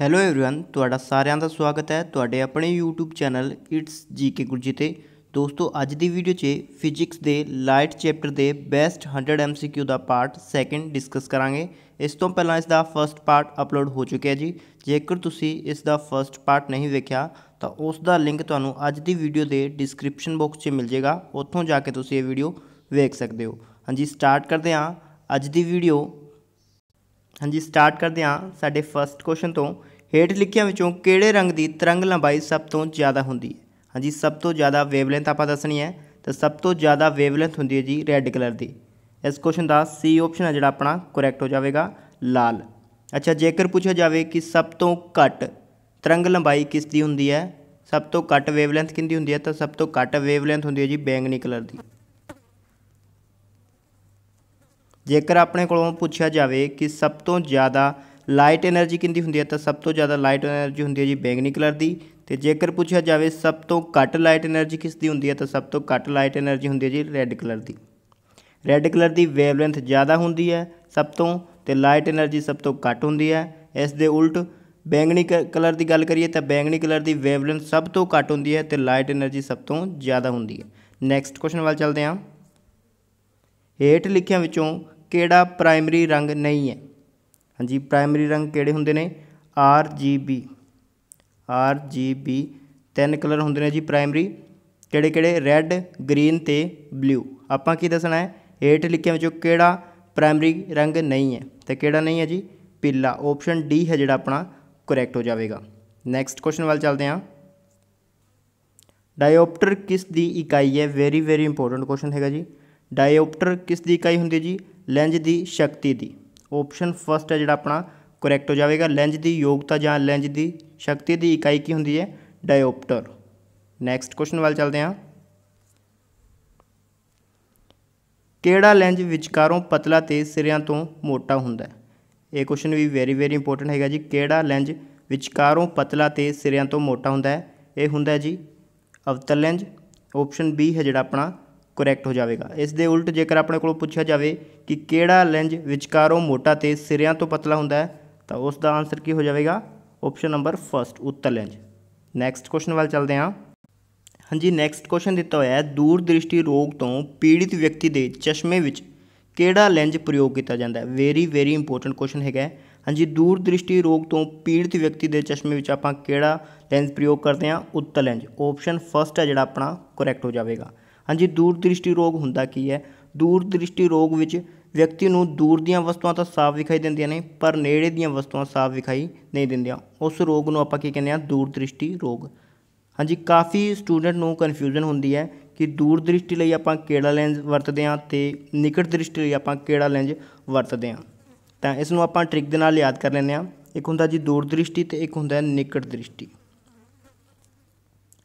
Hello everyone ਤੁਹਾਡਾ ਸਾਰਿਆਂ ਦਾ ਸਵਾਗਤ ਹੈ ਤੁਹਾਡੇ ਆਪਣੇ YouTube ਚੈਨਲ ਕਿਡਸ ਜੀਕੇ ਗੁਰਜੀ ਤੇ ਦੋਸਤੋ ਅੱਜ ਦੀ ਵੀਡੀਓ 'ਚ ਫਿਜ਼ਿਕਸ ਦੇ ਲਾਈਟ ਚੈਪਟਰ ਦੇ ਬੈਸਟ 100 MCQ ਦਾ ਪਾਰਟ ਸੈਕੰਡ ਡਿਸਕਸ ਕਰਾਂਗੇ ਇਸ ਤੋਂ ਪਹਿਲਾਂ ਇਸ ਦਾ ਫਰਸਟ ਪਾਰਟ ਅਪਲੋਡ ਹੋ ਚੁੱਕਿਆ ਜੀ ਜੇਕਰ ਤੁਸੀਂ ਇਸ ਦਾ ਫਰਸਟ ਪਾਰਟ ਨਹੀਂ ਵੇਖਿਆ ਤਾਂ ਉਸ ਦਾ ਲਿੰਕ ਤੁਹਾਨੂੰ ਅੱਜ ਦੀ ਵੀਡੀਓ ਦੇ ਡਿਸਕ੍ਰਿਪਸ਼ਨ ਬਾਕਸ 'ਚ ਮਿਲ ਜਾਏਗਾ ਉੱਥੋਂ ਜਾ ਕੇ ਤੁਸੀਂ ਇਹ ਵੀਡੀਓ ਵੇਖ ਸਕਦੇ ਹੋ ਹਾਂਜੀ ਸਟਾਰਟ ਕਰਦੇ ਹਾਂ ਅੱਜ ਦੀ ਵੀਡੀਓ ਹਾਂਜੀ ਸਟਾਰਟ ਕਰਦੇ ਹਾਂ ਸਾਡੇ ਫਰਸਟ ਕੁਐਸਚਨ ਤੋਂ ਹੇਠ ਲਿਖਿਆਂ ਵਿੱਚੋਂ ਕਿਹੜੇ ਰੰਗ ਦੀ ਤਰੰਗ ਲੰਬਾਈ ਸਭ ਤੋਂ ਜ਼ਿਆਦਾ ਹੁੰਦੀ ਹੈ ਹਾਂਜੀ ਸਭ ਤੋਂ ਜ਼ਿਆਦਾ ਵੇਵਲੈਂਥ ਆਪਾਂ ਦੱਸਣੀ ਹੈ ਤਾਂ ਸਭ ਤੋਂ ਜ਼ਿਆਦਾ ਵੇਵਲੈਂਥ ਹੁੰਦੀ ਹੈ ਜੀ ਰੈੱਡ ਕਲਰ ਦੀ ਇਸ ਕੁਐਸਚਨ ਦਾ ਸੀ ਆਪਸ਼ਨ ਹੈ ਜਿਹੜਾ ਆਪਣਾ ਕਰੈਕਟ ਹੋ ਜਾਵੇਗਾ ਲਾਲ ਅੱਛਾ ਜੇਕਰ ਪੁੱਛਿਆ ਜਾਵੇ ਕਿ ਸਭ ਤੋਂ ਘੱਟ ਤਰੰਗ ਲੰਬਾਈ ਕਿਸ ਦੀ ਹੁੰਦੀ ਹੈ ਸਭ ਤੋਂ ਘੱਟ ਵੇਵਲੈਂਥ ਕਿੰਦੀ ਹੁੰਦੀ ਹੈ ਤਾਂ ਸਭ ਤੋਂ ਘੱਟ ਵੇਵਲੈਂਥ ਹੁੰਦੀ ਹੈ ਜੀ ਬੈਂਗਨੀ ਕਲਰ ਦੀ ਜੇਕਰ ਆਪਣੇ ਕੋਲੋਂ ਪੁੱਛਿਆ ਜਾਵੇ ਕਿ ਸਭ ਤੋਂ ਜ਼ਿਆਦਾ ਲਾਈਟ એનર્ਜੀ ਕਿੰਦੀ ਹੁੰਦੀ ਹੈ ਤਾਂ ਸਭ ਤੋਂ ਜ਼ਿਆਦਾ ਲਾਈਟ એનર્ਜੀ ਹੁੰਦੀ ਹੈ ਜੀ ਬੈਂਗਨੀ ਕਲਰ ਦੀ ਤੇ ਜੇਕਰ ਪੁੱਛਿਆ ਜਾਵੇ ਸਭ ਤੋਂ ਘੱਟ ਲਾਈਟ એનર્ਜੀ ਕਿਸ ਦੀ ਹੁੰਦੀ ਹੈ ਤਾਂ ਸਭ ਤੋਂ ਘੱਟ ਲਾਈਟ એનર્ਜੀ ਹੁੰਦੀ ਹੈ ਜੀ ਰੈੱਡ ਕਲਰ ਦੀ ਰੈੱਡ ਕਲਰ ਦੀ ਵੇਵਲੈਂਥ ਜ਼ਿਆਦਾ ਹੁੰਦੀ ਹੈ ਸਭ ਤੋਂ ਤੇ ਲਾਈਟ એનર્ਜੀ ਸਭ ਤੋਂ ਘੱਟ ਹੁੰਦੀ ਹੈ ਇਸ ਦੇ ਉਲਟ ਬੈਂਗਣੀ ਕਲਰ ਦੀ ਗੱਲ ਕਰੀਏ ਤਾਂ ਬੈਂਗਣੀ ਕਲਰ ਦੀ ਵੇਵਲੈਂਥ ਸਭ ਤੋਂ ਘੱਟ ਹੁੰਦੀ ਹੈ ਤੇ ਲਾਈਟ એનર્ਜੀ ਸਭ ਤੋਂ ਜ਼ਿਆਦਾ ਹੁੰਦੀ ਹੈ ਨੈਕਸਟ ਕੁਐਸਚਨ ਵੱਲ ਚੱਲਦੇ ਹਾਂ ਹੇਠ ਲਿਖਿਆਂ ਵਿੱਚੋਂ ਕਿਹੜਾ ਪ੍ਰਾਇਮਰੀ ਰੰਗ ਨਹੀਂ ਹੈ ਹਾਂਜੀ ਪ੍ਰਾਇਮਰੀ ਰੰਗ ਕਿਹੜੇ ਹੁੰਦੇ ਨੇ R G B R G B ਤਿੰਨ ਕਲਰ ਹੁੰਦੇ ਨੇ ਜੀ ਪ੍ਰਾਇਮਰੀ ਕਿਹੜੇ ਕਿਹੜੇ ਰੈੱਡ ਗ੍ਰੀਨ ਤੇ ਬਲੂ ਆਪਾਂ ਕੀ ਦੱਸਣਾ ਹੈ ਏਟ ਲਿਖਿਆ ਵਿੱਚੋਂ ਕਿਹੜਾ ਪ੍ਰਾਇਮਰੀ ਰੰਗ ਨਹੀਂ ਹੈ ਤੇ ਕਿਹੜਾ ਨਹੀਂ ਹੈ ਜੀ ਪੀਲਾ ਆਪਸ਼ਨ ਡੀ ਹੈ ਜਿਹੜਾ ਆਪਣਾ ਕਰੈਕਟ ਹੋ ਜਾਵੇਗਾ ਨੈਕਸਟ ਕੁਐਸਚਨ ਵੱਲ ਚੱਲਦੇ ਹਾਂ ਡਾਇਓਪਟਰ ਕਿਸ ਦੀ ਇਕਾਈ ਹੈ ਵੈਰੀ ਵੈਰੀ ਇੰਪੋਰਟੈਂਟ ਕੁਐਸਚਨ ਹੈਗਾ ਜੀ ਡਾਇਓਪਟਰ ਕਿਸ ਦੀ ਇਕਾਈ ਹੁੰਦੀ ਹੈ ਜੀ ਲੈਂਜ ਦੀ ਸ਼ਕਤੀ ਦੀ ਆਪਸ਼ਨ ਫਸਟ ਹੈ ਜਿਹੜਾ ਆਪਣਾ ਕਰੈਕਟ ਹੋ ਜਾਵੇਗਾ ਲੈਂਜ ਦੀ ਯੋਗਤਾ ਜਾਂ ਲੈਂਜ ਦੀ ਸ਼ਕਤੀ ਦੀ ਇਕਾਈ ਕੀ ਹੁੰਦੀ ਹੈ ਡਾਇਓਪਟਰ ਨੈਕਸਟ ਕੁਐਸਚਨ ਵੱਲ ਚੱਲਦੇ ਹਾਂ ਕਿਹੜਾ ਲੈਂਜ ਵਿਚਕਾਰੋਂ ਪਤਲਾ ਤੇ ਸਿਰਿਆਂ ਤੋਂ ਮੋਟਾ ਹੁੰਦਾ ਹੈ ਇਹ ਕੁਐਸਚਨ ਵੀ ਵੈਰੀ ਵੈਰੀ ਇੰਪੋਰਟੈਂਟ ਹੈਗਾ ਜੀ ਕਿਹੜਾ ਲੈਂਜ ਵਿਚਕਾਰੋਂ ਪਤਲਾ ਤੇ ਸਿਰਿਆਂ ਤੋਂ ਮੋਟਾ ਹੁੰਦਾ ਹੈ ਇਹ ਹੁੰਦਾ ਜੀ ਅਵਤਲ ਲੈਂਜ ਆਪਸ਼ਨ ਬੀ ਹੈ ਜਿਹੜਾ ਆਪਣਾ ਕਰੈਕਟ ਹੋ ਜਾਵੇਗਾ ਇਸ ਦੇ ਉਲਟ ਜੇਕਰ ਆਪਣੇ ਕੋਲੋਂ ਪੁੱਛਿਆ ਜਾਵੇ ਕਿ ਕਿਹੜਾ ਲੈਂਜ ਵਿਚਕਾਰੋਂ ਮੋਟਾ ਤੇ ਸਿਰਿਆਂ ਤੋਂ ਪਤਲਾ ਹੁੰਦਾ ਹੈ ਤਾਂ ਉਸ ਦਾ ਆਨਸਰ ਕੀ ਹੋ ਜਾਵੇਗਾ ਆਪਸ਼ਨ ਨੰਬਰ 1 ਉੱਤਰ ਲੈਂਜ ਨੈਕਸਟ ਕੁਐਸਚਨ ਵੱਲ ਚੱਲਦੇ ਹਾਂ ਹਾਂਜੀ ਨੈਕਸਟ ਕੁਐਸਚਨ ਦਿੱਤਾ ਹੋਇਆ ਹੈ ਦੂਰ ਦ੍ਰਿਸ਼ਟੀ ਰੋਗ ਤੋਂ ਪੀੜਿਤ ਵਿਅਕਤੀ ਦੇ ਚਸ਼ਮੇ ਵਿੱਚ ਕਿਹੜਾ ਲੈਂਜ ਪ੍ਰਯੋਗ ਕੀਤਾ ਜਾਂਦਾ ਹੈ ਵੈਰੀ ਵੈਰੀ ਇੰਪੋਰਟੈਂਟ ਕੁਐਸਚਨ ਹੈਗਾ ਹਾਂਜੀ ਦੂਰ ਦ੍ਰਿਸ਼ਟੀ ਰੋਗ ਤੋਂ ਪੀੜਿਤ ਵਿਅਕਤੀ ਦੇ ਚਸ਼ਮੇ ਵਿੱਚ ਆਪਾਂ ਕਿਹੜਾ ਲੈਂਜ ਪ੍ਰਯੋਗ ਕਰਦੇ ਹਾਂ ਉੱਤਲ ਲੈਂਜ ਆਪਸ਼ਨ ਫਸਟ ਹੈ ਜਿਹੜਾ ਆਪਣਾ ਕਰੈਕਟ ਹੋ ਜਾਵੇਗਾ ਹਾਂਜੀ ਦੂਰ ਦ੍ਰਿਸ਼ਟੀ ਰੋਗ ਹੁੰਦਾ ਕੀ ਹੈ ਦੂਰ ਦ੍ਰਿਸ਼ਟੀ ਰੋਗ ਵਿੱਚ ਵਿਅਕਤੀ ਨੂੰ ਦੂਰ ਦੀਆਂ ਵਸਤੂਆਂ ਤਾਂ ਸਾਫ਼ ਵਿਖਾਈ ਦਿੰਦੀਆਂ ਨੇ ਪਰ ਨੇੜੇ ਦੀਆਂ ਵਸਤੂਆਂ ਸਾਫ਼ ਵਿਖਾਈ ਨਹੀਂ ਦਿੰਦੀਆਂ ਉਸ ਰੋਗ ਨੂੰ ਆਪਾਂ ਕੀ ਕਹਿੰਦੇ ਆ ਦੂਰ ਦ੍ਰਿਸ਼ਟੀ ਰੋਗ ਹਾਂਜੀ ਕਾਫੀ ਸਟੂਡੈਂਟ ਨੂੰ ਕਨਫਿਊਜ਼ਨ ਹੁੰਦੀ ਹੈ ਕਿ ਦੂਰ ਦ੍ਰਿਸ਼ਟੀ ਲਈ ਆਪਾਂ ਕਿਹੜਾ ਲੈਂਜ਼ ਵਰਤਦੇ ਹਾਂ ਤੇ ਨਿਕਟ ਦ੍ਰਿਸ਼ਟੀ ਲਈ ਆਪਾਂ ਕਿਹੜਾ ਲੈਂਜ਼ ਵਰਤਦੇ ਹਾਂ ਤਾਂ ਇਸ ਨੂੰ ਆਪਾਂ ਟ੍ਰਿਕ ਦੇ ਨਾਲ ਯਾਦ ਕਰ ਲੈਂਦੇ ਹਾਂ ਇੱਕ ਹੁੰਦਾ ਜੀ ਦੂਰ ਦ੍ਰਿਸ਼ਟੀ ਤੇ ਇੱਕ ਹੁੰਦਾ ਨਿਕਟ ਦ੍ਰਿਸ਼ਟੀ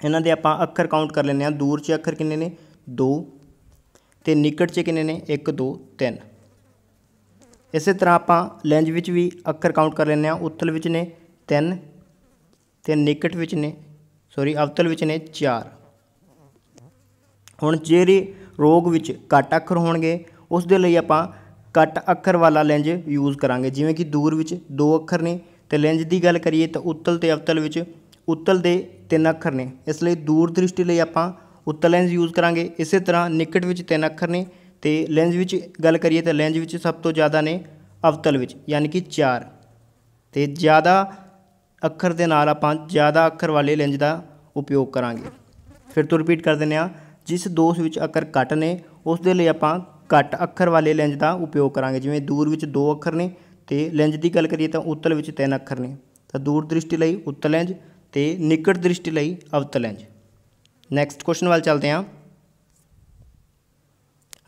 ਇਹਨਾਂ ਦੇ ਆਪਾਂ ਅੱਖਰ ਕਾਊਂਟ ਕਰ ਲੈਂਦੇ ਹਾਂ ਦੂਰ 'ਚ ਅੱਖਰ ਕਿੰਨੇ ਨੇ 2 ਤੇ ਨਿਕਟ 'ਚ ਕਿੰਨੇ ਨੇ 1 2 3 ਇਸੇ ਤਰ੍ਹਾਂ ਆਪਾਂ ਲੈਂਜ ਵਿੱਚ ਵੀ ਅੱਖਰ ਕਾਊਂਟ ਕਰ ਲੈਂਦੇ ਆ ਉੱਤਲ ਵਿੱਚ ਨੇ 3 ਤੇ ਨਿਕਟ ਵਿੱਚ ਨੇ ਸੌਰੀ ਅਵਤਲ ਵਿੱਚ ਨੇ 4 ਹੁਣ ਜਿਹੜੇ ਰੋਗ ਵਿੱਚ ਘੱਟ ਅੱਖਰ ਹੋਣਗੇ ਉਸ ਦੇ ਲਈ ਆਪਾਂ ਘੱਟ ਅੱਖਰ ਵਾਲਾ ਲੈਂਜ ਯੂਜ਼ ਕਰਾਂਗੇ ਜਿਵੇਂ ਕਿ ਦੂਰ ਵਿੱਚ ਦੋ ਅੱਖਰ ਨੇ ਤੇ ਲੈਂਜ ਦੀ ਗੱਲ ਕਰੀਏ ਤਾਂ ਉੱਤਲ ਤੇ ਅਵਤਲ ਵਿੱਚ ਉੱਤਲ ਦੇ ਤਿੰਨ ਅੱਖਰ ਨੇ ਇਸ ਲਈ ਦੂਰ ਦ੍ਰਿਸ਼ਟੀ ਲਈ ਆਪਾਂ ਉੱਤਲ ਲੈਂਸ ਯੂਜ਼ ਕਰਾਂਗੇ ਇਸੇ ਤਰ੍ਹਾਂ ਨਿਕਟ ਵਿੱਚ ਤਿੰਨ ਅੱਖਰ ਨੇ ਤੇ ਲੈਂਸ ਵਿੱਚ ਗੱਲ ਕਰੀਏ ਤਾਂ ਲੈਂਸ ਵਿੱਚ ਸਭ ਤੋਂ ਜ਼ਿਆਦਾ ਨੇ ਅਵਤਲ ਵਿੱਚ ਯਾਨੀ ਕਿ 4 ਤੇ ਜ਼ਿਆਦਾ ਅੱਖਰ ਦੇ ਨਾਲ ਆਪਾਂ ਜ਼ਿਆਦਾ ਅੱਖਰ ਵਾਲੇ ਲੈਂਜ ਦਾ ਉਪਯੋਗ ਕਰਾਂਗੇ ਫਿਰ ਤੋਂ ਰਿਪੀਟ ਕਰ ਦਿੰਨੇ ਆ ਜਿਸ ਦੋਸ਼ ਵਿੱਚ ਅੱਖਰ ਘੱਟ ਨੇ ਉਸ ਦੇ ਲਈ ਆਪਾਂ ਘੱਟ ਅੱਖਰ ਵਾਲੇ ਲੈਂਜ ਦਾ ਉਪਯੋਗ ਕਰਾਂਗੇ ਜਿਵੇਂ ਦੂਰ ਵਿੱਚ ਦੋ ਅੱਖਰ ਨੇ ਤੇ ਲੈਂਜ ਦੀ ਗੱਲ ਕਰੀਏ ਤਾਂ ਉੱਤਲ ਵਿੱਚ ਤਿੰਨ ਅੱਖਰ ਨੇ ਤਾਂ ਦੂਰ ਦ੍ਰਿਸ਼ਟੀ ਲਈ ਉੱਤਲ ਲੈਂਜ ਤੇ ਨਿਕਟ ਦ੍ਰਿਸ਼ਟੀ ਲਈ ਅਵਤਲ ਲੈਂਜ ਨੈਕਸਟ ਕੁਐਸਚਨ ਵੱਲ ਚੱਲਦੇ ਹਾਂ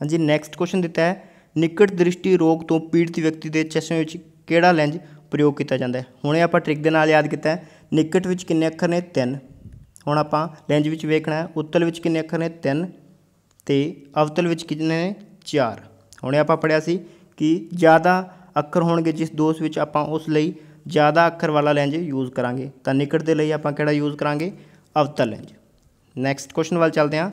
ਹਾਂਜੀ ਨੈਕਸਟ ਕੁਐਸਚਨ ਦਿੱਤਾ ਹੈ ਨਿਕਟ ਦ੍ਰਿਸ਼ਟੀ ਰੋਗ ਤੋਂ ਪੀੜਤ ਵਿਅਕਤੀ ਦੇ ਚਸ਼ਮੇ ਵਿੱਚ ਕਿਹੜਾ ਲੈਂਜ ਪ੍ਰਯੋਗ ਕੀਤਾ ਜਾਂਦਾ ਹੈ ਹੁਣੇ ਆਪਾਂ ਟ੍ਰਿਕ ਦੇ ਨਾਲ ਯਾਦ ਕੀਤਾ ਨਿਕਟ ਵਿੱਚ ਕਿੰਨੇ ਅੱਖਰ ਨੇ 3 ਹੁਣ ਆਪਾਂ ਲੈਂਜ ਵਿੱਚ ਵੇਖਣਾ ਹੈ ਉੱਤਲ ਵਿੱਚ ਕਿੰਨੇ ਅੱਖਰ ਨੇ 3 ਤੇ ਅਵਤਲ ਵਿੱਚ ਕਿੰਨੇ ਨੇ 4 ਹੁਣੇ ਆਪਾਂ ਪੜਿਆ ਸੀ ਕਿ ਜ਼ਿਆਦਾ ਅੱਖਰ ਹੋਣਗੇ ਜਿਸ ਦੋਸ਼ ਵਿੱਚ ਆਪਾਂ ਉਸ ਲਈ ਜ਼ਿਆਦਾ ਅੱਖਰ ਵਾਲਾ ਲੈਂਜ ਯੂਜ਼ ਕਰਾਂਗੇ ਤਾਂ ਨਿਕਟ ਦੇ ਲਈ ਆਪਾਂ ਕਿਹੜਾ ਯੂਜ਼ ਕਰਾਂਗੇ ਅਵਤਲ ਲੈਂਜ ਨੈਕਸਟ ਕੁਐਸਚਨ ਵੱਲ ਚੱਲਦੇ ਹਾਂ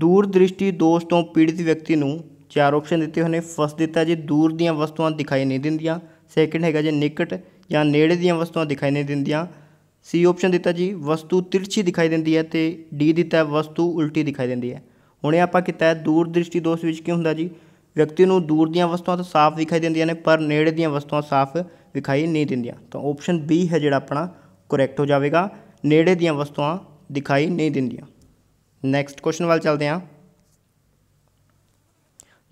ਦੂਰ ਦ੍ਰਿਸ਼ਟੀ ਦੋਸ਼ ਤੋਂ ਪੀੜਿਤ ਵਿਅਕਤੀ ਨੂੰ ਚਾਰ ਆਪਸ਼ਨ ਦਿੱਤੇ ਹੋਏ ਨੇ ਫਸਟ ਦਿੱਤਾ ਜੇ ਦੂਰ ਦੀਆਂ ਵਸਤੂਆਂ ਦਿਖਾਈ ਨਹੀਂ ਦਿੰਦੀਆਂ ਸੈਕਿੰਡ ਹੈਗਾ ਜੇ ਨਿਕਟ ਜਾਂ ਨੇੜੇ ਦੀਆਂ ਵਸਤੂਆਂ ਦਿਖਾਈ ਨਹੀਂ ਦਿੰਦੀਆਂ ਸੀ ਆਪਸ਼ਨ ਦਿੱਤਾ ਜੀ ਵਸਤੂ ਤਿਰਛੀ ਦਿਖਾਈ ਦਿੰਦੀ ਹੈ ਤੇ ਡੀ ਦਿੱਤਾ ਵਸਤੂ ਉਲਟੀ ਦਿਖਾਈ ਦਿੰਦੀ ਹੈ ਹੁਣੇ ਆਪਾਂ ਕੀਤਾ ਹੈ ਦੂਰ ਦ੍ਰਿਸ਼ਟੀ ਦੋਸ਼ ਵਿੱਚ ਕੀ ਹੁੰਦਾ ਜੀ ਵਿਅਕਤੀ ਨੂੰ ਦੂਰ ਦੀਆਂ ਵਸਤੂਆਂ ਤਾਂ ਸਾਫ਼ ਦਿਖਾਈ ਦਿੰਦੀਆਂ ਨੇ ਪਰ ਨੇੜੇ ਦੀਆਂ ਵਸਤੂਆਂ ਸਾਫ਼ ਵਿਖਾਈ ਨਹੀਂ ਦਿੰਦੀਆਂ ਤਾਂ ਆਪਸ਼ਨ ਬੀ ਹੈ ਜਿਹੜਾ ਆਪਣਾ ਕਰੈਕਟ ਹੋ ਜਾਵੇਗਾ ਨੇੜੇ ਦੀਆਂ ਵਸਤੂਆਂ ਦਿਖਾਈ ਨਹੀਂ ਦਿੰਦੀਆਂ ਨੈਕਸਟ ਕੁਐਸਚਨ ਵੱਲ ਚੱਲਦੇ ਹਾਂ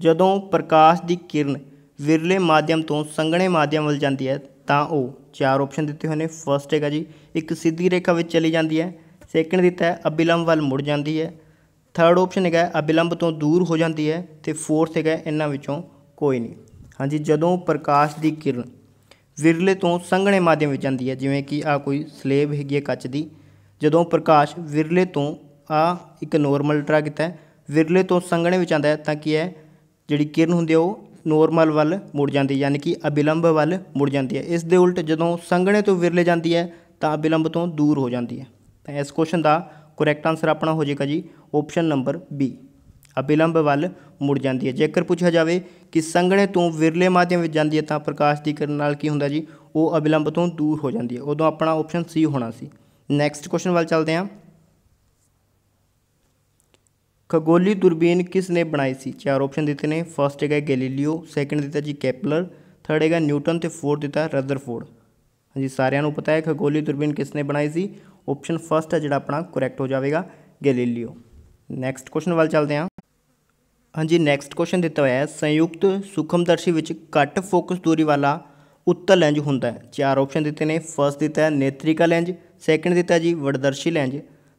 ਜਦੋਂ ਪ੍ਰਕਾਸ਼ ਦੀ ਕਿਰਨ ਵਿਰਲੇ ਮਾਧਿਅਮ ਤੋਂ ਸੰਘਣੇ ਮਾਧਿਅਮ ਵੱਲ ਜਾਂਦੀ ਹੈ ਤਾਂ ਉਹ ਚਾਰ ਆਪਸ਼ਨ ਦਿੱਤੇ ਹੋਏ ਨੇ ਫਰਸਟ ਹੈਗਾ ਜੀ ਇੱਕ ਸਿੱਧੀ ਰੇਖਾ ਵਿੱਚ ਚਲੀ ਜਾਂਦੀ ਹੈ ਸੈਕੰਡ ਦਿੱਤਾ ਹੈ ਅਬਿਲੰਬ ਵੱਲ ਮੁੜ ਜਾਂਦੀ ਹੈ ਥਰਡ ਆਪਸ਼ਨ ਹੈਗਾ ਅਬਿਲੰਬ ਤੋਂ ਦੂਰ ਹੋ ਜਾਂਦੀ ਹੈ ਤੇ ਫੋਰਥ ਹੈਗਾ ਇਹਨਾਂ ਵਿੱਚੋਂ ਕੋਈ ਨਹੀਂ ਹਾਂਜੀ ਜਦੋਂ ਪ੍ਰਕਾਸ਼ ਦੀ ਕਿਰਨ ਵਿਰਲੇ ਤੋਂ ਸੰਘਣੇ ਮਾਧਿਅਮ ਵਿੱਚ ਜਾਂਦੀ ਹੈ ਜਿਵੇਂ ਕਿ ਆ ਕੋਈ ਸਲੇਬ ਹੈਗੀ ਹੈ ਕੱਚ ਦੀ ਜਦੋਂ ਪ੍ਰਕਾਸ਼ ਵਿਰਲੇ ਤੋਂ ਆ ਇੱਕ ਨੋਰਮਲ ਡਰਾ ਕੀਤਾ ਵਿਰਲੇ ਤੋਂ ਸੰਘਣੇ ਵਿੱਚ ਆਂਦਾ ਹੈ ਤਾਂ ਕੀ ਹੈ ਜਿਹੜੀ ਕਿਰਨ ਹੁੰਦੀ ਹੈ ਉਹ ਨੋਰਮਲ ਵੱਲ ਮੁੜ ਜਾਂਦੀ ਯਾਨੀ ਕਿ ਅਬਿਲੰਬ ਵੱਲ ਮੁੜ ਜਾਂਦੀ ਹੈ ਇਸ ਦੇ ਉਲਟ ਜਦੋਂ ਸੰਘਣੇ ਤੋਂ ਵਿਰਲੇ ਜਾਂਦੀ ਹੈ ਤਾਂ ਅਬਿਲੰਬ ਤੋਂ ਦੂਰ ਹੋ ਜਾਂਦੀ ਹੈ ਤਾਂ ਇਸ ਕੁਐਸਚਨ ਦਾ ਕਰੈਕਟ ਆਨਸਰ ਆਪਣਾ ਹੋ ਜਾਏਗਾ ਜੀ ਆਪਸ਼ਨ ਨੰਬਰ ਬੀ ਅਬਿਲੰਬ ਵੱਲ ਮੁੜ ਜਾਂਦੀ ਹੈ ਜੇਕਰ ਪੁੱਛਿਆ ਜਾਵੇ ਕਿ ਸੰਗਣੇ ਤੋਂ ਵਿਰਲੇ ਮਾਧਿਅਮ ਵਿੱਚ ਜਾਂਦੀ ਹੈ ਤਾਂ ਪ੍ਰਕਾਸ਼ ਦੀ ਕਿਰਨ ਨਾਲ ਕੀ ਹੁੰਦਾ ਜੀ ਉਹ ਅਬਿਲੰਬ ਤੋਂ ਦੂਰ ਹੋ ਜਾਂਦੀ ਹੈ ਉਦੋਂ ਆਪਣਾ ਆਪਸ਼ਨ ਸੀ ਹੋਣਾ ਸੀ ਨੈਕਸਟ ਕੁਐਸਚਨ ਵੱਲ ਚੱਲਦੇ ਹਾਂ ਖਗੋਲੀ ਦੂਰਬੀਨ ਕਿਸ ਨੇ ਬਣਾਈ ਸੀ ਚਾਰ ਆਪਸ਼ਨ ਦਿੱਤੇ ਨੇ ਫਰਸਟ ਹੈਗਾ ਗੈਲੀਲੀਓ ਸੈਕੰਡ ਦਿੱਤਾ ਜੀ ਕੈਪਲਰ ਥਰਡ ਹੈਗਾ ਨਿਊਟਨ ਤੇ ਫੋਰਥ ਦਿੱਤਾ ਰਦਰਫੋਰਡ ਹਾਂਜੀ ਸਾਰਿਆਂ ਨੂੰ ਪਤਾ ਹੈ ਖਗੋਲੀ ਦੂਰਬੀਨ ਕਿਸ ਨੇ ਬਣਾਈ ਸੀ ਆਪਸ਼ਨ ਫਰਸਟ ਹੈ ਜਿਹੜਾ ਆਪਣਾ ਕਰੈਕਟ ਹੋ ਜਾਵੇਗਾ ਗੈਲੀਲੀਓ ਨੈਕਸਟ ਕੁਐਸਚਨ ਵੱਲ ਚੱਲਦੇ ਹਾਂ ਹਾਂਜੀ ਨੈਕਸਟ ਕੁਐਸਚਨ ਦਿੱਤਾ ਹੋਇਆ ਹੈ ਸੰਯੁਕਤ ਸੁਖਮਦਰਸ਼ੀ ਵਿੱਚ ਘੱਟ ਫੋਕਸ ਦੂਰੀ ਵਾਲਾ ਉੱਤਲ ਲੈਂਜ ਹੁੰਦਾ ਹੈ ਚਾਰ ਆਪਸ਼ਨ ਦਿੱਤੇ ਨੇ ਫਰਸਟ ਦਿੱਤਾ ਹੈ ਨੇਤਰਿਕਾ ਲੈਂਜ ਸੈਕੰਡ ਦਿੱਤਾ ਜੀ ਵਡਦਰਸ਼ੀ ਲੈਂਜ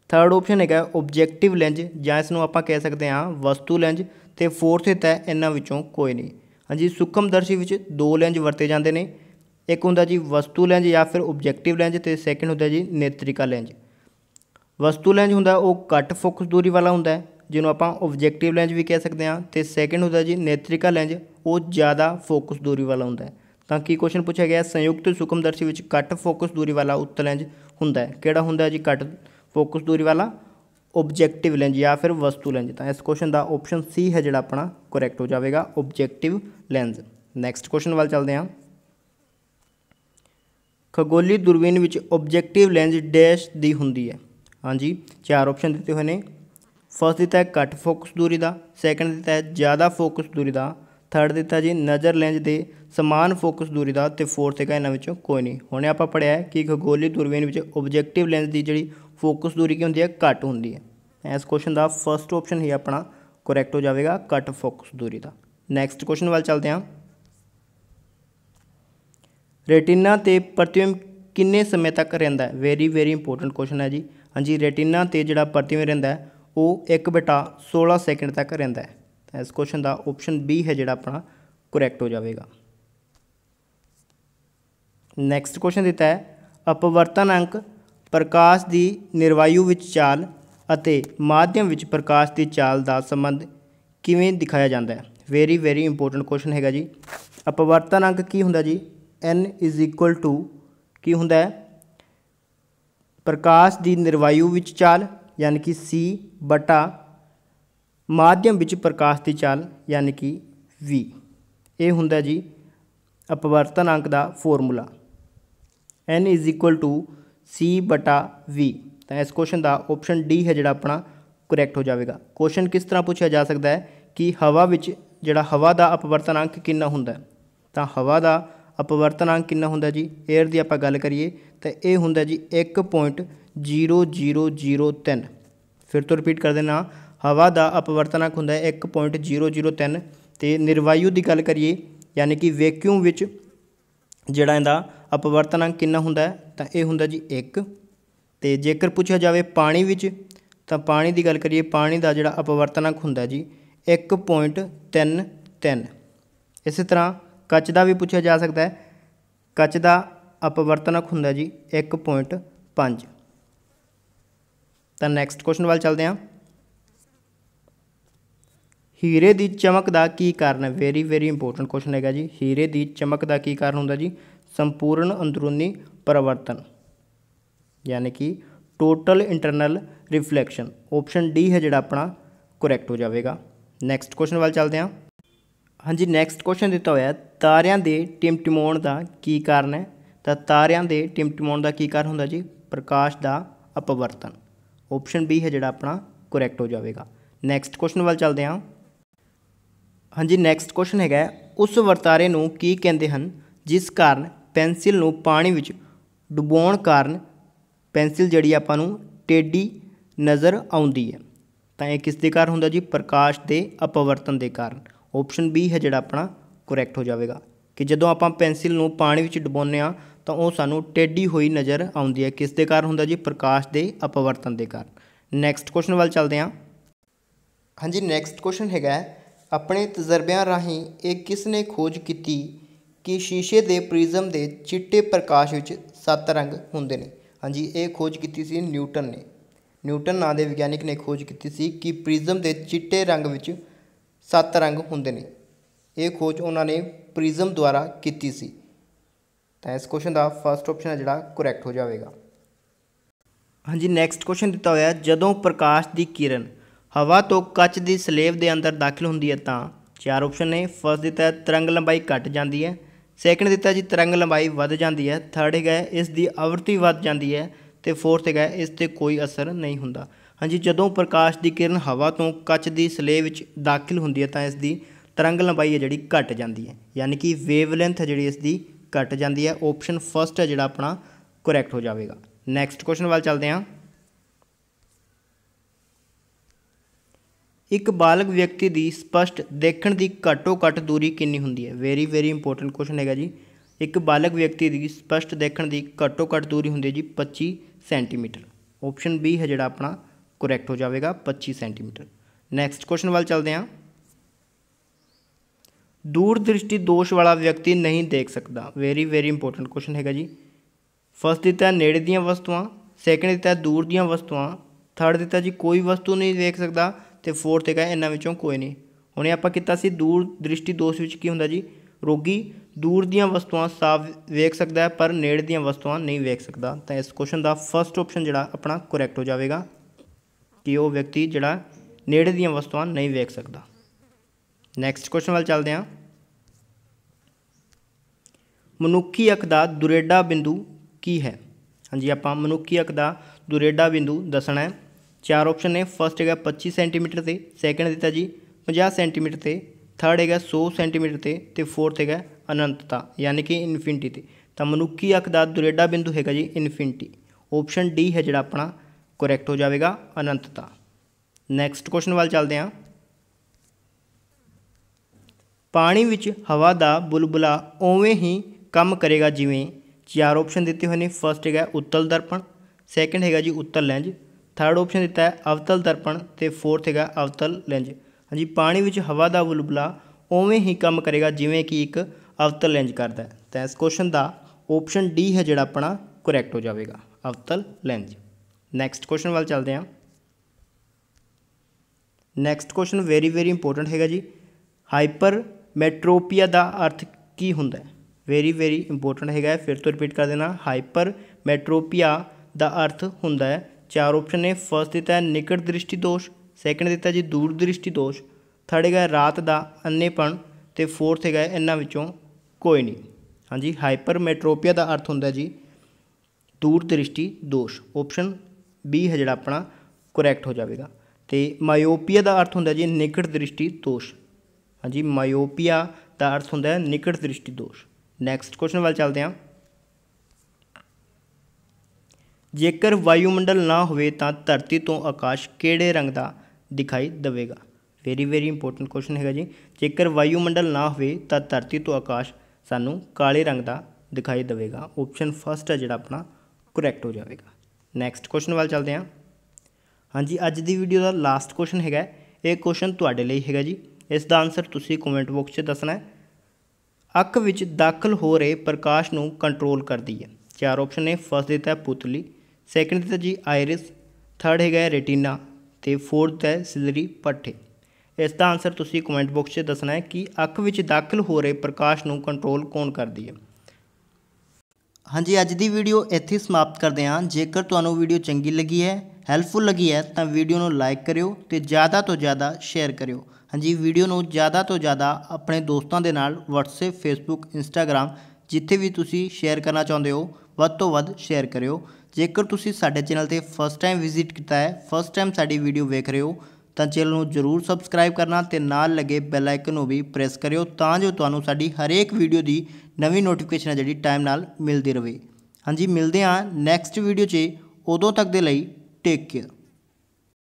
ਥਰਡ ਆਪਸ਼ਨ ਹੈਗਾ ਆਬਜੈਕਟਿਵ ਲੈਂਜ ਜਾਂ ਇਸ ਨੂੰ ਆਪਾਂ ਕਹਿ ਸਕਦੇ ਹਾਂ ਵਸਤੂ ਲੈਂਜ ਤੇ ਫੋਰਥ ਦਿੱਤਾ ਹੈ ਇਹਨਾਂ ਵਿੱਚੋਂ ਕੋਈ ਨਹੀਂ ਹਾਂਜੀ ਸੁਖਮਦਰਸ਼ੀ ਵਿੱਚ ਦੋ ਲੈਂਜ ਵਰਤੇ ਜਾਂਦੇ ਨੇ ਇੱਕ ਹੁੰਦਾ ਜੀ ਵਸਤੂ ਲੈਂਜ ਜਾਂ ਫਿਰ ਆਬਜੈਕਟਿਵ ਲੈਂਜ ਤੇ ਸੈਕੰਡ ਹੁੰਦਾ ਜੀ ਨੇਤਰਿਕਾ ਲੈਂਜ ਵਸਤੂ ਲੈਂਜ ਹੁੰਦਾ ਉਹ ਘੱਟ ਫੋਕਸ ਦੂਰੀ ਵਾਲਾ ਹੁੰਦਾ ਹੈ ਜਿਹਨੂੰ ਆਪਾਂ ਆਬਜੈਕਟਿਵ ਲੈਂਜ ਵੀ ਕਹਿ ਸਕਦੇ ਹਾਂ ਤੇ ਸੈਕੰਡ ਹੁੰਦਾ ਜੀ ਨੇਤਰਿਕਾ ਲੈਂਜ ਉਹ ਜ਼ਿਆਦਾ ਫੋਕਸ ਦੂਰੀ ਵਾਲਾ ਹੁੰਦਾ ਹੈ ਤਾਂ ਕੀ ਕੁਐਸਚਨ ਪੁੱਛਿਆ ਗਿਆ ਸੰਯੁਕਤ ਸੁਖਮਦਰਸ਼ੀ ਵਿੱਚ ਘੱਟ ਫੋਕਸ ਦੂਰੀ ਵਾਲਾ ਉੱਤਲ ਲੈਂਜ ਹੁੰਦਾ ਹੈ ਕਿਹੜਾ ਹੁੰਦਾ ਹੈ ਜੀ ਘੱਟ ਫੋਕਸ ਦੂਰੀ ਵਾਲਾ ਆਬਜੈਕਟਿਵ ਲੈਂਜ ਜਾਂ ਫਿਰ ਵਸਤੂ ਲੈਂਜ ਤਾਂ ਇਸ ਕੁਐਸਚਨ ਦਾ ਆਪਸ਼ਨ ਸੀ ਹੈ ਜਿਹੜਾ ਆਪਣਾ ਕਰੈਕਟ ਹੋ ਜਾਵੇਗਾ ਆਬਜੈਕਟਿਵ ਲੈਂਸ ਨੈਕਸਟ ਕੁਐਸਚਨ ਵੱਲ ਚੱਲਦੇ ਹਾਂ ਖਗੋਲੀ ਦੂਰਬੀਨ ਵਿੱਚ ਆਬਜੈਕਟਿਵ ਲੈਂਸ ਡੈਸ਼ ਦੀ ਹੁੰਦੀ ਹੈ ਹਾਂਜੀ ਚਾਰ ਆਪਸ਼ਨ ਦਿੱਤੇ ਹੋਏ ਨੇ ਫਸਟ ਦਿੱਤਾ ਹੈ ਘੱਟ ਫੋਕਸ ਦੂਰੀ ਦਾ ਸੈਕੰਡ ਦਿੱਤਾ ਹੈ ਜ਼ਿਆਦਾ ਫੋਕਸ ਦੂਰੀ ਦਾ ਥਰਡ ਦਿੱਤਾ ਜੀ ਨਜ਼ਰ ਲੈਂਜ ਦੇ ਸਮਾਨ ਫੋਕਸ ਦੂਰੀ ਦਾ ਤੇ ਫੋਰਥ ਹੈਗਾ ਇਹਨਾਂ ਵਿੱਚੋਂ ਕੋਈ ਨਹੀਂ ਹੁਣੇ ਆਪਾਂ ਪੜਿਆ ਹੈ ਕਿ ਖਗੋਲੀ ਦੂਰਬੀਨ ਵਿੱਚ ਆਬਜੈਕਟਿਵ ਲੈਂਸ ਦੀ ਜਿਹੜੀ ਫੋਕਸ ਦੂਰੀ ਕੀ ਹੁੰਦੀ ਹੈ ਘੱਟ ਹੁੰਦੀ ਹੈ ਇਸ ਕੁਐਸਚਨ ਦਾ ਫਰਸਟ ਆਪਸ਼ਨ ਹੀ ਆਪਣਾ ਕਰੈਕਟ ਹੋ ਜਾਵੇਗਾ ਘੱਟ ਫੋਕਸ ਦੂਰੀ ਦਾ ਨੈਕਸਟ ਕੁਐਸਚਨ ਵੱਲ ਚੱਲਦੇ ਹਾਂ ਰੈਟਿਨਾ ਤੇ ਪ੍ਰਤੀਬਿੰਬ ਕਿੰਨੇ ਸਮੇਂ ਤੱਕ ਰਹਿੰਦਾ ਹੈ ਵੈਰੀ ਵੈਰੀ ਇੰਪੋਰਟੈਂਟ ਕੁਐਸਚਨ ਹੈ ਜੀ ਹਾਂਜੀ ਰੈਟਿਨਾ ਤੇ ਜਿਹੜਾ ਪ੍ਰਤੀਬਿੰਬ ਰਹਿੰਦਾ ਹੈ ਉਹ 1 ਬਟਾ 16 ਸੈਕਿੰਡ ਤੱਕ ਰਹਿੰਦਾ ਹੈ ਤਾਂ ਇਸ ਕੁਐਸਚਨ ਦਾ ਆਪਸ਼ਨ B ਹੈ ਜਿਹੜਾ ਆਪਣਾ ਕਰੈਕਟ ਹੋ ਜਾਵੇਗਾ ਨੈਕਸਟ ਕੁਐਸਚਨ ਦਿੱਤਾ ਹੈ ਅਪਵਰਤਨ ਅੰਕ ਪ੍ਰਕਾਸ਼ ਦੀ ਨਿਰਵਾਯੂ ਵਿੱਚ ਚਾਲ ਅਤੇ ਮਾਧਿਅਮ ਵਿੱਚ ਪ੍ਰਕਾਸ਼ ਦੀ ਚਾਲ ਦਾ ਸੰਬੰਧ ਕਿਵੇਂ ਦਿਖਾਇਆ ਜਾਂਦਾ ਹੈ ਵੈਰੀ ਵੈਰੀ ਇੰਪੋਰਟੈਂਟ ਕੁਐਸਚਨ ਹੈਗਾ ਜੀ ਅਪਵਰਤਨ ਅੰਕ ਕੀ ਹੁੰਦਾ ਜੀ n ਕੀ ਹੁੰਦਾ ਹੈ ਪ੍ਰਕਾਸ਼ ਦੀ ਨਿਰਵਾਯੂ ਵਿੱਚ ਚਾਲ ਯਾਨੀ ਕਿ C ਬਟਾ ਮਾਧਿਅਮ ਵਿੱਚ ਪ੍ਰਕਾਸ਼ ਦੀ ਚਾਲ ਯਾਨੀ ਕਿ V ਇਹ ਹੁੰਦਾ ਜੀ ਅਪਵਰਤਨ ਅੰਕ ਦਾ ਫਾਰਮੂਲਾ n c v ਤਾਂ ਇਸ ਕੁਐਸਚਨ ਦਾ ਆਪਸ਼ਨ d ਹੈ ਜਿਹੜਾ ਆਪਣਾ ਕਰੈਕਟ ਹੋ ਜਾਵੇਗਾ ਕੁਐਸਚਨ ਕਿਸ ਤਰ੍ਹਾਂ ਪੁੱਛਿਆ ਜਾ ਸਕਦਾ ਹੈ ਕਿ ਹਵਾ ਵਿੱਚ ਜਿਹੜਾ ਹਵਾ ਦਾ ਅਪਵਰਤਨ ਅੰਕ ਕਿੰਨਾ ਹੁੰਦਾ ਹੈ ਤਾਂ ਹਵਾ ਦਾ ਅਪਵਰਤਨ ਅੰਕ ਕਿੰਨਾ ਹੁੰਦਾ ਜੀ 에ਅਰ ਦੀ ਆਪਾਂ ਗੱਲ ਕਰੀਏ ਤਾਂ ਇਹ ਹੁੰਦਾ ਜੀ 0.0003 ਫਿਰ ਤੋਂ ਰਿਪੀਟ ਕਰ ਦੇਣਾ ਹਵਾ ਦਾ ਅਪਵਰਤਨਾਂਕ ਹੁੰਦਾ ਹੈ 1.003 ਤੇ ਨਿਰਵਾਯੂ ਦੀ ਗੱਲ ਕਰੀਏ ਯਾਨੀ ਕਿ ਵੈਕਿਊਮ ਵਿੱਚ ਜਿਹੜਾ ਇਹਦਾ ਅਪਵਰਤਨਾਂਕ ਕਿੰਨਾ ਹੁੰਦਾ ਹੈ ਤਾਂ ਇਹ ਹੁੰਦਾ ਜੀ 1 ਤੇ ਜੇਕਰ ਪੁੱਛਿਆ ਜਾਵੇ ਪਾਣੀ ਵਿੱਚ ਤਾਂ ਪਾਣੀ ਦੀ ਗੱਲ ਕਰੀਏ ਪਾਣੀ ਦਾ ਜਿਹੜਾ ਅਪਵਰਤਨਾਂਕ ਹੁੰਦਾ ਜੀ 1.33 ਇਸੇ ਤਰ੍ਹਾਂ ਕੱਚ ਦਾ ਵੀ ਪੁੱਛਿਆ ਜਾ ਸਕਦਾ ਹੈ ਕੱਚ ਦਾ ਅਪਵਰਤਨਕ ਹੁੰਦਾ ਜੀ 1.5 ਤਾਂ ਨੈਕਸਟ ਕੁਐਸਚਨ ਵੱਲ ਚੱਲਦੇ ਹਾਂ ਹੀਰੇ ਦੀ ਚਮਕ ਦਾ ਕੀ ਕਾਰਨ ਹੈ ਵੈਰੀ ਵੈਰੀ ਇੰਪੋਰਟੈਂਟ ਕੁਐਸਚਨ ਹੈਗਾ ਜੀ ਹੀਰੇ ਦੀ ਚਮਕ ਦਾ ਕੀ ਕਾਰਨ ਹੁੰਦਾ ਜੀ ਸੰਪੂਰਨ ਅੰਦਰੂਨੀ ਪਰਵਰਤਨ ਯਾਨੀ ਕਿ total internal reflection option D ਹੈ ਜਿਹੜਾ ਆਪਣਾ ਕਰੈਕਟ ਹੋ ਜਾਵੇਗਾ ਨੈਕਸਟ ਕੁਐਸਚਨ ਵੱਲ ਚੱਲਦੇ ਹਾਂ ਹਾਂਜੀ ਨੈਕਸਟ ਕੁਐਸਚਨ ਦਿੱਤਾ ਹੋਇਆ ਤਾਰਿਆਂ ਦੇ ਟਿਮਟਿਮਾਉਣ ਦਾ ਕੀ ਕਾਰਨ ਹੈ ਤਾਂ ਤਾਰਿਆਂ ਦੇ ਟਿਮਟਿਮਾਉਣ ਦਾ ਕੀ ਕਾਰਨ ਹੁੰਦਾ ਜੀ ਪ੍ਰਕਾਸ਼ ਦਾ ਅਪਵਰਤਨ ਆਪਸ਼ਨ ਬੀ ਹੈ ਜਿਹੜਾ ਆਪਣਾ ਕਰੈਕਟ ਹੋ ਜਾਵੇਗਾ ਨੈਕਸਟ ਕੁਐਸਚਨ ਵੱਲ ਚੱਲਦੇ ਹਾਂ ਹਾਂਜੀ ਨੈਕਸਟ ਕੁਐਸਚਨ ਹੈਗਾ ਉਸ ਵਰਤਾਰੇ ਨੂੰ ਕੀ ਕਹਿੰਦੇ ਹਨ ਜਿਸ ਕਾਰਨ ਪੈਨਸਿਲ ਨੂੰ ਪਾਣੀ ਵਿੱਚ ਡੁਬੋਣ ਕਾਰਨ ਪੈਨਸਿਲ ਜਿਹੜੀ ਆਪਾਂ ਨੂੰ ਟੇਡੀ ਨਜ਼ਰ ਆਉਂਦੀ ਹੈ ਤਾਂ ਇਹ ਕਿਸ ਦੇ ਕਾਰਨ ਹੁੰਦਾ ਜੀ ਪ੍ਰਕਾਸ਼ ਦੇ ਅਪਵਰਤਨ ਦੇ ਕਾਰਨ ਆਪਸ਼ਨ ਬੀ ਹੈ ਜਿਹੜਾ ਆਪਣਾ ਕਰੈਕਟ ਹੋ ਜਾਵੇਗਾ ਕਿ ਜਦੋਂ ਆਪਾਂ ਪੈਨਸਿਲ ਨੂੰ ਪਾਣੀ ਵਿੱਚ ਡੁਬੋਨੇ ਆ ਤਾਂ ਉਹ ਸਾਨੂੰ ਟੇਢੀ ਹੋਈ ਨਜ਼ਰ ਆਉਂਦੀ ਹੈ ਕਿਸ ਦੇ ਕਾਰਨ ਹੁੰਦਾ ਜੀ ਪ੍ਰਕਾਸ਼ ਦੇ ਅਪਵਰਤਨ ਦੇ ਕਾਰਨ ਨੈਕਸਟ ਕੁਐਸਚਨ ਵੱਲ ਚੱਲਦੇ ਹਾਂ ਹਾਂਜੀ ਨੈਕਸਟ ਕੁਐਸਚਨ ਹੈਗਾ ਆਪਣੇ ਤਜਰਬਿਆਂ ਰਾਹੀਂ ਇਹ ਕਿਸ ਨੇ ਖੋਜ ਕੀਤੀ ਕਿ ਸ਼ੀਸ਼ੇ ਦੇ ਪ੍ਰਿਜ਼ਮ ਦੇ ਚਿੱਟੇ ਪ੍ਰਕਾਸ਼ ਵਿੱਚ ਸੱਤ ਰੰਗ ਹੁੰਦੇ ਨੇ ਹਾਂਜੀ ਇਹ ਖੋਜ ਕੀਤੀ ਸੀ ਨਿਊਟਨ ਨੇ ਨਿਊਟਨ ਨਾਂ ਦੇ ਵਿਗਿਆਨਿਕ ਨੇ ਖੋਜ ਕੀਤੀ ਸੀ ਕਿ ਪ੍ਰਿਜ਼ਮ ਦੇ ਚਿੱਟੇ ਰੰਗ ਵਿੱਚ ਸੱਤ ਰੰਗ ਹੁੰਦੇ ਨੇ ਇਹ ਖੋਜ ਉਹਨਾਂ ਨੇ ਪ੍ਰਿਜ਼ਮ ਦੁਆਰਾ ਕੀਤੀ ਸੀ ਤਾਂ ਇਸ ਕੁਐਸਚਨ ਦਾ ਫਰਸਟ ਆਪਸ਼ਨ ਹੈ ਜਿਹੜਾ ਕਰੈਕਟ ਹੋ ਜਾਵੇਗਾ ਹਾਂਜੀ ਨੈਕਸਟ ਕੁਐਸਚਨ ਦਿੱਤਾ ਹੋਇਆ ਜਦੋਂ ਪ੍ਰਕਾਸ਼ ਦੀ ਕਿਰਨ ਹਵਾ ਤੋਂ ਕੱਚ ਦੀ ਸਲੇਵ ਦੇ ਅੰਦਰ ਦਾਖਲ ਹੁੰਦੀ ਹੈ ਤਾਂ ਚਾਰ ਆਪਸ਼ਨ ਨੇ ਫਸਟ ਦਿੱਤਾ ਹੈ ਤਰੰਗ ਲੰਬਾਈ ਘਟ ਜਾਂਦੀ ਹੈ ਸੈਕੰਡ ਦਿੱਤਾ ਜੀ ਤਰੰਗ ਲੰਬਾਈ ਵੱਧ ਜਾਂਦੀ ਹੈ ਥਰਡ ਹੈਗਾ ਇਸ ਦੀ ਆਵਰਤੀ ਵੱਧ ਜਾਂਦੀ ਹੈ ਤੇ ਫੋਰਥ ਹੈਗਾ ਇਸ ਤੇ ਕੋਈ ਅਸਰ ਨਹੀਂ ਹੁੰਦਾ ਹਾਂਜੀ ਜਦੋਂ ਪ੍ਰਕਾਸ਼ ਦੀ ਕਿਰਨ ਹਵਾ ਤੋਂ ਕੱਚ ਦੀ ਸਲੇਵ ਵਿੱਚ ਦਾਖਲ ਹੁੰਦੀ ਹੈ ਤਾਂ ਇਸ ਦੀ ਤਰੰਗ ਲੰਬਾਈ ਹੈ ਜਿਹੜੀ ਘਟ ਜਾਂਦੀ ਹੈ ਯਾਨੀ ਕਿ ਵੇਵਲੈਂਥ ਜਿਹੜੀ ਇਸ ਦੀ ਘਟ ਜਾਂਦੀ ਹੈ ਆਪਸ਼ਨ ਫਸਟ ਹੈ ਜਿਹੜਾ ਆਪਣਾ ਕਰੈਕਟ ਹੋ ਜਾਵੇਗਾ ਨੈਕਸਟ ਕੁਐਸਚਨ ਵੱਲ ਚੱਲਦੇ ਹਾਂ ਇੱਕ ਬਾਲਗ ਵਿਅਕਤੀ ਦੀ ਸਪਸ਼ਟ ਦੇਖਣ ਦੀ ਘੱਟੋ ਘੱਟ ਦੂਰੀ ਕਿੰਨੀ ਹੁੰਦੀ ਹੈ ਵੈਰੀ ਵੈਰੀ ਇੰਪੋਰਟੈਂਟ ਕੁਐਸਚਨ ਹੈਗਾ ਜੀ ਇੱਕ ਬਾਲਗ ਵਿਅਕਤੀ ਦੀ ਸਪਸ਼ਟ ਦੇਖਣ ਦੀ ਘੱਟੋ ਘੱਟ ਦੂਰੀ ਹੁੰਦੀ ਹੈ ਜੀ 25 ਸੈਂਟੀਮੀਟਰ ਆਪਸ਼ਨ ਬੀ ਹੈ ਜਿਹੜਾ ਆਪਣਾ ਕਰੈਕਟ ਹੋ ਜਾਵੇਗਾ 25 ਸੈਂਟੀਮੀਟਰ ਨੈਕਸਟ ਕੁਐਸਚਨ ਵੱਲ ਚੱਲਦੇ ਹਾਂ ਦੂਰ ਦ੍ਰਿਸ਼ਟੀ ਦੋਸ਼ ਵਾਲਾ ਵਿਅਕਤੀ ਨਹੀਂ ਦੇਖ ਸਕਦਾ ਵੈਰੀ ਵੈਰੀ ਇੰਪੋਰਟੈਂਟ ਕੁਐਸਚਨ ਹੈਗਾ ਜੀ ਫਸਟ ਦਿੱਤਾ ਨੇੜੇ ਦੀਆਂ ਵਸਤੂਆਂ ਸੈਕੰਡ ਦਿੱਤਾ ਦੂਰ ਦੀਆਂ ਵਸਤੂਆਂ ਥਰਡ ਦਿੱਤਾ ਜੀ ਕੋਈ ਵਸਤੂ ਨਹੀਂ ਦੇਖ ਸਕਦਾ ਤੇ ਫੋਰਥ ਹੈਗਾ ਇਹਨਾਂ ਵਿੱਚੋਂ ਕੋਈ ਨਹੀਂ ਹੁਣੇ ਆਪਾਂ ਕੀਤਾ ਸੀ ਦੂਰ ਦ੍ਰਿਸ਼ਟੀ ਦੋਸ਼ ਵਿੱਚ ਕੀ ਹੁੰਦਾ ਜੀ ਰੋਗੀ ਦੂਰ ਦੀਆਂ ਵਸਤੂਆਂ ਸਾਫ ਵੇਖ ਸਕਦਾ ਹੈ ਪਰ ਨੇੜੇ ਦੀਆਂ ਵਸਤੂਆਂ ਨਹੀਂ ਵੇਖ ਸਕਦਾ ਤਾਂ ਇਸ ਕੁਐਸਚਨ ਦਾ ਫਸਟ ਆਪਸ਼ਨ ਜਿਹੜਾ ਆਪਣਾ ਕਰੈਕਟ ਹੋ ਜਾਵੇਗਾ ਕਿ ਉਹ ਵਿਅਕਤੀ ਜਿਹੜਾ ਨੇੜੇ ਦੀਆਂ ਵਸਤੂਆਂ ਨਹੀਂ ਵੇਖ ਸਕਦਾ ਨੈਕਸਟ ਕੁਐਸਚਨ ਵੱਲ ਚੱਲਦੇ ਹਾਂ ਮਨੁੱਖੀ ਅੱਖ ਦਾ ਦੁਰੇਡਾ ਬਿੰਦੂ ਕੀ ਹੈ ਹਾਂਜੀ ਆਪਾਂ ਮਨੁੱਖੀ ਅੱਖ ਦਾ ਦੁਰੇਡਾ ਬਿੰਦੂ ਦੱਸਣਾ ਹੈ ਚਾਰ ਆਪਸ਼ਨ ਨੇ ਫਸਟ ਹੈਗਾ 25 ਸੈਂਟੀਮੀਟਰ ਤੇ ਸੈਕੰਡ ਦਿੱਤਾ ਜੀ 50 ਸੈਂਟੀਮੀਟਰ ਤੇ ਥਰਡ ਹੈਗਾ 100 ਸੈਂਟੀਮੀਟਰ ਤੇ ਤੇ ਫੋਰਥ ਹੈਗਾ ਅਨੰਤਤਾ ਯਾਨੀ ਕਿ ਇਨਫਿਨਿਟੀ ਤੇ ਤਾਂ ਮਨੁੱਖੀ ਅੱਖ ਦਾ ਦੁਰੇਡਾ ਬਿੰਦੂ ਹੈਗਾ ਜੀ ਇਨਫਿਨਿਟੀ ਆਪਸ਼ਨ ਡੀ ਹੈ ਜਿਹੜਾ ਆਪਣਾ ਕਰੈਕਟ ਹੋ ਜਾਵੇਗਾ ਅਨੰਤਤਾ ਨੈਕਸਟ ਕੁਐਸਚਨ ਵੱਲ ਚੱਲਦੇ ਹਾਂ ਪਾਣੀ ਵਿੱਚ ਹਵਾ ਦਾ ਬੁਲਬੁਲਾ ਓਵੇਂ ਹੀ ਕੰਮ ਕਰੇਗਾ ਜਿਵੇਂ ਚਾਰ ਆਪਸ਼ਨ ਦਿੱਤੇ ਹੋਏ ਨੇ ਫਰਸਟ ਹੈਗਾ ਉੱਤਲ ਦਰਪਣ ਸੈਕੰਡ ਹੈਗਾ ਜੀ ਉੱਤਲ ਲੈਂਜ ਥਰਡ ਆਪਸ਼ਨ ਦਿੱਤਾ ਹੈ ਅਵਤਲ ਦਰਪਣ ਤੇ ਫੋਰਥ ਹੈਗਾ ਅਵਤਲ ਲੈਂਜ ਹਾਂਜੀ ਪਾਣੀ ਵਿੱਚ ਹਵਾ ਦਾ ਬੁਲਬੁਲਾ ਓਵੇਂ ਹੀ ਕੰਮ ਕਰੇਗਾ ਜਿਵੇਂ ਕਿ ਇੱਕ ਅਵਤਲ ਲੈਂਜ ਕਰਦਾ ਹੈ ਤਾਂ ਇਸ ਕੁਐਸਚਨ ਦਾ ਆਪਸ਼ਨ ਡੀ ਹੈ ਜਿਹੜਾ ਆਪਣਾ ਕਰੈਕਟ ਹੋ ਜਾਵੇਗਾ ਅਵਤਲ ਲੈਂਜ ਨੈਕਸਟ ਕੁਐਸਚਨ ਵੱਲ ਚੱਲਦੇ ਹਾਂ next question very very important ਹੈਗਾ ਜੀ ਹਾਈਪਰ ਮੈਟਰੋਪੀਆ ਦਾ ਅਰਥ ਕੀ ਹੁੰਦਾ ਹੈ ਵੈਰੀ ਵੈਰੀ ਇੰਪੋਰਟੈਂਟ ਹੈਗਾ ਫਿਰ ਤੋਂ ਰਿਪੀਟ ਕਰ ਦੇਣਾ ਹਾਈਪਰ ਮੈਟਰੋਪੀਆ ਦਾ ਅਰਥ ਹੁੰਦਾ ਹੈ ਚਾਰ ਆਪਸ਼ਨ ਨੇ ਫਸਟ ਦਿੱਤਾ ਹੈ ਨਿਕਟ ਦ੍ਰਿਸ਼ਟੀ ਦੋਸ਼ ਸੈਕੰਡ ਦਿੱਤਾ ਜੀ ਦੂਰ ਦ੍ਰਿਸ਼ਟੀ ਦੋਸ਼ ਥਰਡ ਹੈਗਾ ਰਾਤ ਦਾ ਅੰਨੇਪਣ ਤੇ ਫੋਰਥ ਹੈਗਾ ਇਹਨਾਂ ਵਿੱਚੋਂ ਕੋਈ ਨਹੀਂ ਹਾਂਜੀ ਹਾਈਪਰ ਮੈਟਰੋਪੀਆ ਦਾ ਅਰਥ ਹੁੰਦਾ ਜੀ ਦੂਰ ਦ੍ਰਿਸ਼ਟੀ ਦੋਸ਼ ਆਪਸ਼ਨ ਬੀ ਹੈ ਜਿਹੜਾ ਆਪਣਾ ਕਰੈਕਟ ਹੋ ਜਾਵੇਗਾ ਤੇ ਮਾਇਓਪੀਆ ਦਾ ਅਰਥ ਹੁੰਦਾ ਜੀ ਨਿਕਟ ਦ੍ਰਿਸ਼ਟੀ ਦੋਸ਼ ਹਾਂਜੀ ਮਾਇਓਪੀਆ ਦਾ ਅਰਥ ਹੁੰਦਾ ਹੈ ਨਿਕਟ ਦ੍ਰਿਸ਼ਟੀ ਦੋਸ਼ ਨੈਕਸਟ ਕੁਐਸਚਨ ਵੱਲ ਚੱਲਦੇ ਹਾਂ ਜੇਕਰ ਵਾਯੂਮੰਡਲ ਨਾ ਹੋਵੇ ਤਾਂ ਧਰਤੀ ਤੋਂ ਆਕਾਸ਼ ਕਿਹੜੇ ਰੰਗ ਦਾ ਦਿਖਾਈ ਦੇਵੇਗਾ ਵੈਰੀ ਵੈਰੀ ਇੰਪੋਰਟੈਂਟ ਕੁਐਸਚਨ ਹੈਗਾ ਜੀ ਜੇਕਰ ਵਾਯੂਮੰਡਲ ਨਾ ਹੋਵੇ ਤਾਂ ਧਰਤੀ ਤੋਂ ਆਕਾਸ਼ ਸਾਨੂੰ ਕਾਲੇ ਰੰਗ ਦਾ ਦਿਖਾਈ ਦੇਵੇਗਾ ਆਪਸ਼ਨ ਫਸਟ ਹੈ ਜਿਹੜਾ ਆਪਣਾ ਕਰੈਕਟ ਹੋ ਜਾਵੇਗਾ ਨੈਕਸਟ ਕੁਐਸਚਨ ਵੱਲ ਚੱਲਦੇ ਹਾਂ ਹਾਂਜੀ ਅੱਜ ਦੀ ਵੀਡੀਓ ਦਾ ਲਾਸਟ ਕੁਐਸਚਨ ਹੈਗਾ ਇਹ ਕੁਐਸਚਨ ਤੁਹਾਡੇ ਲਈ ਹੈਗਾ ਜੀ ਇਸ ਦਾ ਆਨਸਰ ਤੁਸੀਂ ਕਮੈਂਟ ਬਾਕਸ 'ਚ ਦੱਸਣਾ ਹੈ ਅੱਖ ਵਿੱਚ ਦਾਖਲ ਹੋ ਰਹੇ ਪ੍ਰਕਾਸ਼ ਨੂੰ ਕੰਟਰੋਲ ਕਰਦੀ ਹੈ ਚਾਰ ਆਪਸ਼ਨ ਨੇ ਫਸਟ ਦਿੱਤਾ ਹੈ ਪੁਤਲੀ ਸੈਕੰਡ ਦਿੱਤਾ ਜੀ ਆਇਰਿਸ ਥਰਡ ਹੈਗਾ ਰੈਟੀਨਾ ਤੇ ਫੋਰਥ ਹੈ ਸਿਲਰੀ ਪੱਠੇ ਇਸ ਦਾ ਆਨਸਰ ਤੁਸੀਂ ਕਮੈਂਟ ਬਾਕਸ 'ਚ ਦੱਸਣਾ ਹੈ ਕਿ ਅੱਖ ਵਿੱਚ ਦਾਖਲ ਹੋ ਰਹੇ ਪ੍ਰਕਾਸ਼ ਨੂੰ ਕੰਟਰੋਲ ਕੌਣ ਕਰਦੀ ਹੈ ਹਾਂਜੀ ਅੱਜ ਦੀ ਵੀਡੀਓ ਇੱਥੇ ਸਮਾਪਤ ਕਰਦੇ ਹਾਂ ਜੇਕਰ ਤੁਹਾਨੂੰ ਵੀਡੀਓ ਚੰਗੀ ਲੱਗੀ ਹੈ ਹੈਲਪਫੁਲ ਲੱਗੀ ਹੈ ਤਾਂ ਵੀਡੀਓ ਨੂੰ ਲਾਈਕ ਕਰਿਓ ਤੇ ਜ਼ਿਆਦਾ ਤੋਂ ਜ਼ਿਆਦਾ ਸ਼ੇਅਰ ਕਰਿਓ ਹਾਂਜੀ ਵੀਡੀਓ ਨੂੰ ਜ਼ਿਆਦਾ ਤੋਂ ਜ਼ਿਆਦਾ ਆਪਣੇ ਦੋਸਤਾਂ ਦੇ ਨਾਲ WhatsApp Facebook Instagram ਜਿੱਥੇ ਵੀ ਤੁਸੀਂ ਸ਼ੇਅਰ ਕਰਨਾ ਚਾਹੁੰਦੇ ਹੋ ਵੱਧ ਤੋਂ ਵੱਧ ਸ਼ੇਅਰ ਕਰਿਓ ਜੇਕਰ ਤੁਸੀਂ ਸਾਡੇ ਚੈਨਲ ਤੇ ਫਸਟ ਟਾਈਮ ਵਿਜ਼ਿਟ ਕੀਤਾ ਹੈ ਫਸਟ ਟਾਈਮ ਸਾਡੀ ਵੀਡੀਓ ਵੇਖ ਰਹੇ ਹੋ ਤਾਂ ਚੈਨਲ ਨੂੰ ਜਰੂਰ ਸਬਸਕ੍ਰਾਈਬ ਕਰਨਾ ਤੇ ਨਾਲ ਲੱਗੇ ਬੈਲ ਆਈਕਨ ਨੂੰ ਵੀ ਪ੍ਰੈਸ ਕਰਿਓ ਤਾਂ ਜੋ ਤੁਹਾਨੂੰ ਸਾਡੀ ਹਰੇਕ ਵੀਡੀਓ ਦੀ ਨਵੀਂ ਨੋਟੀਫਿਕੇਸ਼ਨ ਜਿਹੜੀ ਟਾਈਮ ਨਾਲ ਮਿਲਦੀ ਰਹੇ ਹਾਂਜੀ ਮਿਲਦੇ ਹਾਂ ਨੈਕਸਟ ਵੀਡੀਓ 'ਚ ਉਦੋਂ ਤੱਕ ਦੇ ਲਈ Take care.